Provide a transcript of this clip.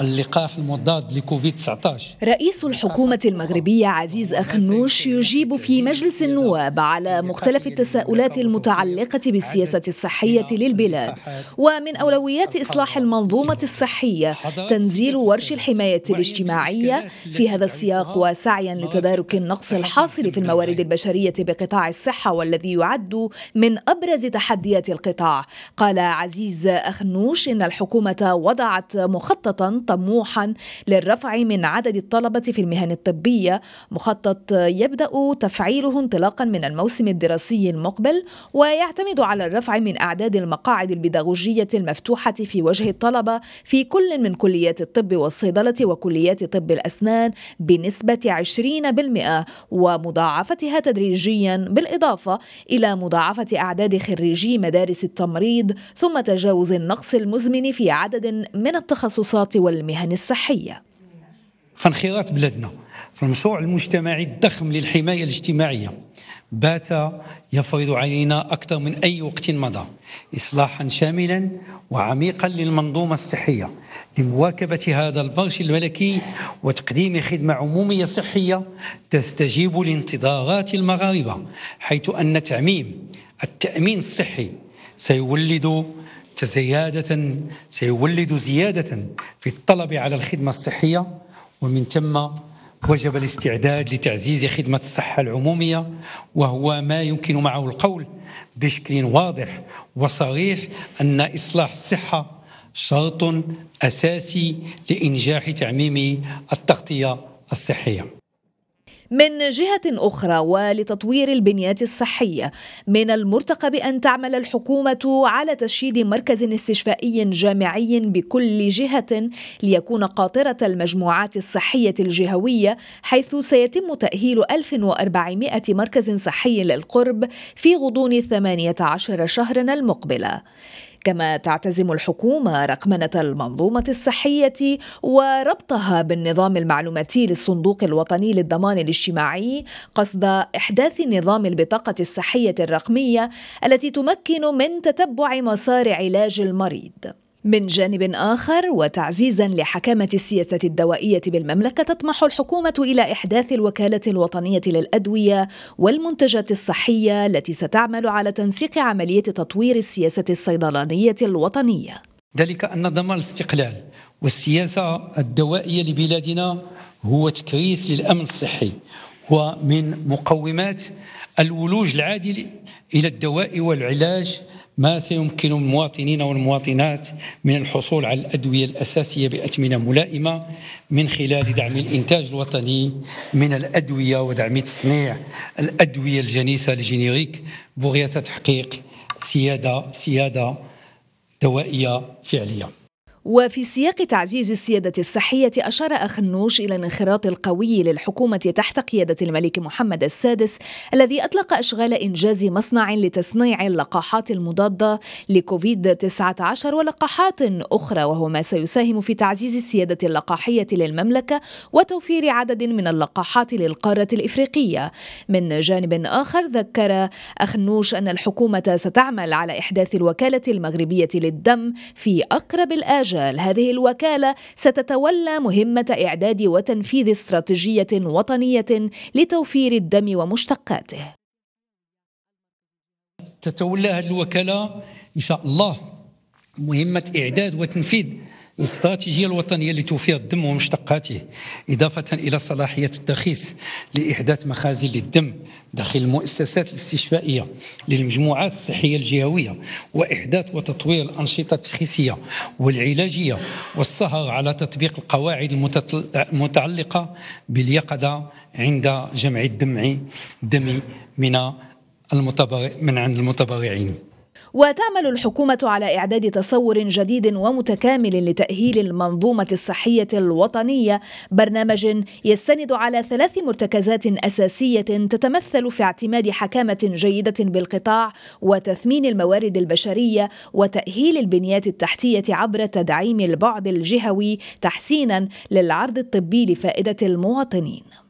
اللقاح المضاد لكوفيد 19 رئيس الحكومة المغربية عزيز أخنوش يجيب في مجلس النواب على مختلف التساؤلات المتعلقة بالسياسة الصحية للبلاد ومن أولويات إصلاح المنظومة الصحية تنزيل ورش الحماية الاجتماعية في هذا السياق وسعيا لتدارك النقص الحاصل في الموارد البشرية بقطاع الصحة والذي يعد من أبرز تحديات القطاع قال عزيز أخنوش إن الحكومة وضعت مخططا طموحا للرفع من عدد الطلبة في المهن الطبية مخطط يبدأ تفعيله انطلاقا من الموسم الدراسي المقبل ويعتمد على الرفع من أعداد المقاعد البيداغوجية المفتوحة في وجه الطلبة في كل من كليات الطب والصيدلة وكليات طب الأسنان بنسبة 20% ومضاعفتها تدريجيا بالإضافة إلى مضاعفة أعداد خريجي مدارس التمريض ثم تجاوز النقص المزمن في عدد من التخصصات وال والمهن الصحية فانخراط بلادنا المشروع المجتمعي الضخم للحماية الاجتماعية بات يفرض علينا أكثر من أي وقت مضى إصلاحا شاملا وعميقا للمنظومة الصحية لمواكبة هذا البرش الملكي وتقديم خدمة عمومية صحية تستجيب لانتظارات المغاربة حيث أن تعميم التأمين الصحي سيولد زيادة سيولد زيادة في الطلب على الخدمة الصحية ومن ثم وجب الاستعداد لتعزيز خدمة الصحة العمومية وهو ما يمكن معه القول بشكل واضح وصريح أن إصلاح الصحة شرط أساسي لإنجاح تعميم التغطية الصحية من جهة أخرى ولتطوير البنيات الصحية من المرتقب أن تعمل الحكومة على تشييد مركز استشفائي جامعي بكل جهة ليكون قاطرة المجموعات الصحية الجهوية حيث سيتم تأهيل 1400 مركز صحي للقرب في غضون 18 شهرا المقبلة كما تعتزم الحكومة رقمنة المنظومة الصحية وربطها بالنظام المعلوماتي للصندوق الوطني للضمان الاجتماعي قصد إحداث نظام البطاقة الصحية الرقمية التي تمكن من تتبع مسار علاج المريض من جانب آخر وتعزيزا لحكامة السياسة الدوائية بالمملكة تطمح الحكومة إلى إحداث الوكالة الوطنية للأدوية والمنتجات الصحية التي ستعمل على تنسيق عملية تطوير السياسة الصيدلانية الوطنية ذلك أن ضمان الاستقلال والسياسة الدوائية لبلادنا هو تكريس للأمن الصحي ومن مقومات الولوج العادل إلى الدواء والعلاج ما سيمكن المواطنين والمواطنات من الحصول على الأدوية الأساسية بأثمنة ملائمة من خلال دعم الإنتاج الوطني من الأدوية ودعم تصنيع الأدوية الجنيسة الجينيريك بغية تحقيق سيادة سيادة دوائية فعلية وفي سياق تعزيز السيادة الصحية أشار أخنوش إلى الانخراط القوي للحكومة تحت قيادة الملك محمد السادس الذي أطلق أشغال إنجاز مصنع لتصنيع اللقاحات المضادة لكوفيد 19 ولقاحات أخرى وهو ما سيساهم في تعزيز السيادة اللقاحية للمملكة وتوفير عدد من اللقاحات للقارة الإفريقية من جانب آخر ذكر أخنوش أن الحكومة ستعمل على إحداث الوكالة المغربية للدم في أقرب الآجل المجال هذه الوكالة ستتولى مهمة إعداد وتنفيذ استراتيجية وطنية لتوفير الدم ومشتقاته تتولى هذه الوكالة إن شاء الله مهمة إعداد وتنفيذ الاستراتيجية الوطنية لتوفير الدم ومشتقاته إضافة إلى صلاحية الترخيص لإحداث مخازن للدم داخل المؤسسات الاستشفائية للمجموعات الصحية الجهوية وإحداث وتطوير الأنشطة التشخيصية والعلاجية والسهر على تطبيق القواعد المتعلقة باليقظة عند جمع الدمع دمي من المتبرع من عند المتبرعين وتعمل الحكومة على إعداد تصور جديد ومتكامل لتأهيل المنظومة الصحية الوطنية برنامج يستند على ثلاث مرتكزات أساسية تتمثل في اعتماد حكامة جيدة بالقطاع وتثمين الموارد البشرية وتأهيل البنيات التحتية عبر تدعيم البعد الجهوي تحسينا للعرض الطبي لفائدة المواطنين